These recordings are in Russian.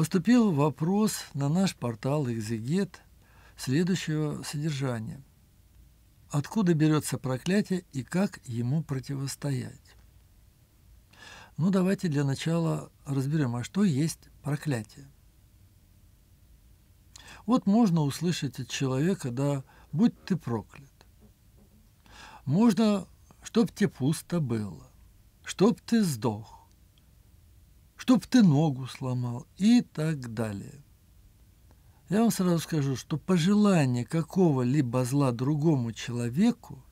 Поступил вопрос на наш портал «Экзегет» следующего содержания. Откуда берется проклятие и как ему противостоять? Ну, давайте для начала разберем, а что есть проклятие. Вот можно услышать от человека, да, будь ты проклят. Можно, чтоб тебе пусто было, чтоб ты сдох, чтоб ты ногу сломал и так далее. Я вам сразу скажу, что пожелание какого-либо зла другому человеку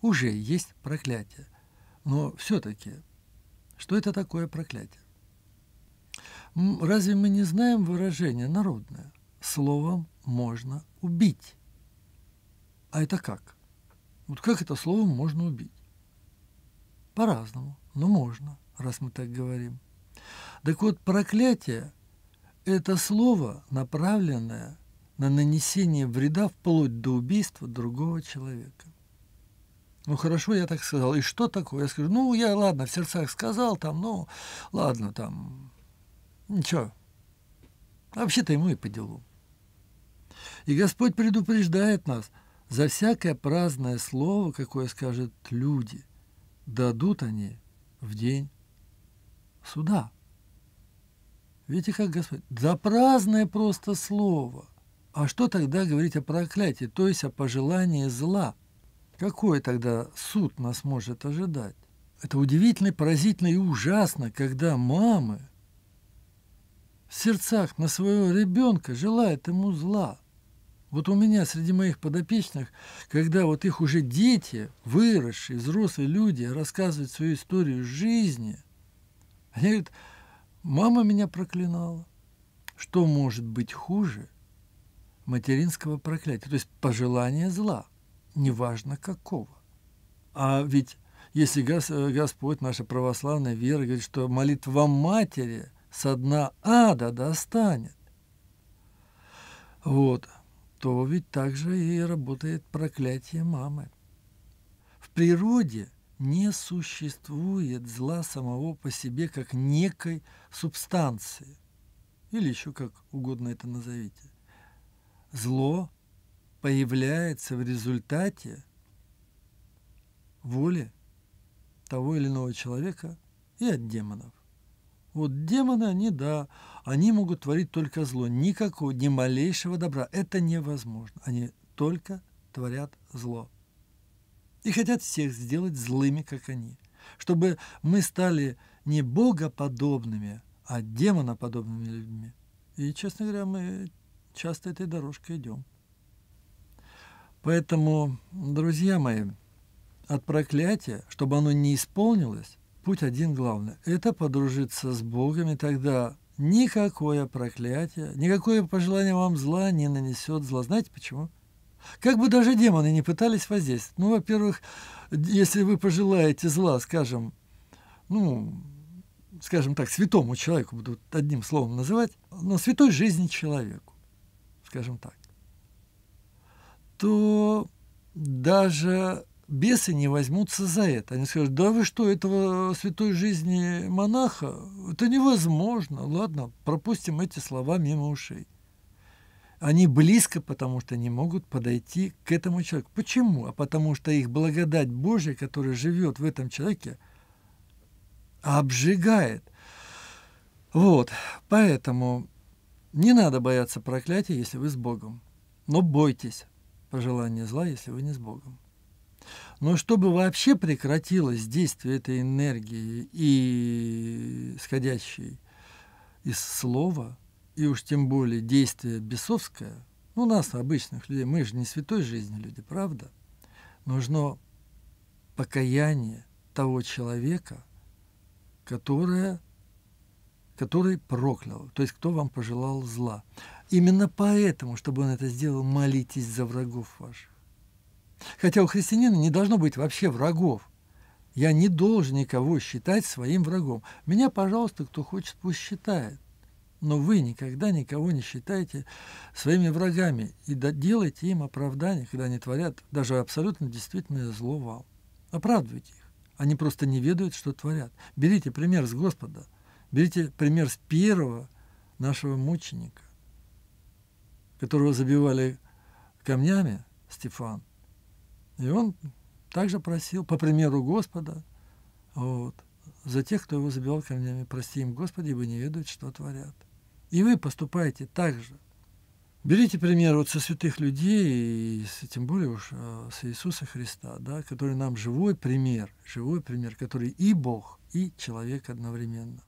уже есть проклятие. Но все-таки, что это такое проклятие? Разве мы не знаем выражение народное? Словом можно убить. А это как? Вот как это словом можно убить? По-разному, но можно, раз мы так говорим. Так вот, проклятие – это слово, направленное на нанесение вреда вплоть до убийства другого человека. Ну хорошо, я так сказал. И что такое? Я скажу, ну я, ладно, в сердцах сказал, там, ну, ладно, там, ничего. вообще-то ему и по делу. И Господь предупреждает нас, за всякое праздное слово, какое скажет люди, дадут они в день суда. Видите, как Господь? Да праздное просто слово. А что тогда говорить о проклятии, то есть о пожелании зла? Какой тогда суд нас может ожидать? Это удивительно, поразительно и ужасно, когда мамы в сердцах на своего ребенка желают ему зла. Вот у меня среди моих подопечных, когда вот их уже дети, выросшие, взрослые люди рассказывают свою историю жизни, они говорят, Мама меня проклинала. Что может быть хуже материнского проклятия? То есть пожелание зла, неважно какого. А ведь если Господь, наша православная вера, говорит, что молитва матери со дна ада достанет, вот, то ведь также и работает проклятие мамы. В природе – не существует зла самого по себе как некой субстанции, или еще как угодно это назовите. Зло появляется в результате воли того или иного человека и от демонов. Вот демоны, они, да, они могут творить только зло, никакого, ни малейшего добра. Это невозможно. Они только творят зло и хотят всех сделать злыми, как они, чтобы мы стали не богоподобными, а демоноподобными людьми. И, честно говоря, мы часто этой дорожкой идем. Поэтому, друзья мои, от проклятия, чтобы оно не исполнилось, путь один главный – это подружиться с Богом, и тогда никакое проклятие, никакое пожелание вам зла не нанесет зла. Знаете почему? Как бы даже демоны не пытались воздействовать. Ну, во-первых, если вы пожелаете зла, скажем, ну, скажем так, святому человеку, буду одним словом называть, но святой жизни человеку, скажем так, то даже бесы не возьмутся за это. Они скажут, да вы что, этого святой жизни монаха? Это невозможно. Ладно, пропустим эти слова мимо ушей. Они близко, потому что не могут подойти к этому человеку. Почему? А потому что их благодать Божья, которая живет в этом человеке, обжигает. Вот, поэтому не надо бояться проклятия, если вы с Богом. Но бойтесь пожелания зла, если вы не с Богом. Но чтобы вообще прекратилось действие этой энергии и исходящей из слова – и уж тем более действие бесовское, ну, у нас, обычных людей, мы же не святой жизни люди, правда? Нужно покаяние того человека, которое, который проклял, то есть кто вам пожелал зла. Именно поэтому, чтобы он это сделал, молитесь за врагов ваших. Хотя у христианина не должно быть вообще врагов. Я не должен никого считать своим врагом. Меня, пожалуйста, кто хочет, пусть считает. Но вы никогда никого не считаете своими врагами и делайте им оправдание, когда они творят даже абсолютно действительное зло вам. Оправдывайте их. Они просто не ведают, что творят. Берите пример с Господа. Берите пример с первого нашего мученика, которого забивали камнями, Стефан. И он также просил, по примеру Господа, вот, за тех, кто его забивал камнями, прости им, Господи, ибо не ведают, что творят. И вы поступаете так же. Берите пример вот со святых людей, и тем более уж э, с Иисуса Христа, да, который нам живой пример, живой пример, который и Бог, и человек одновременно.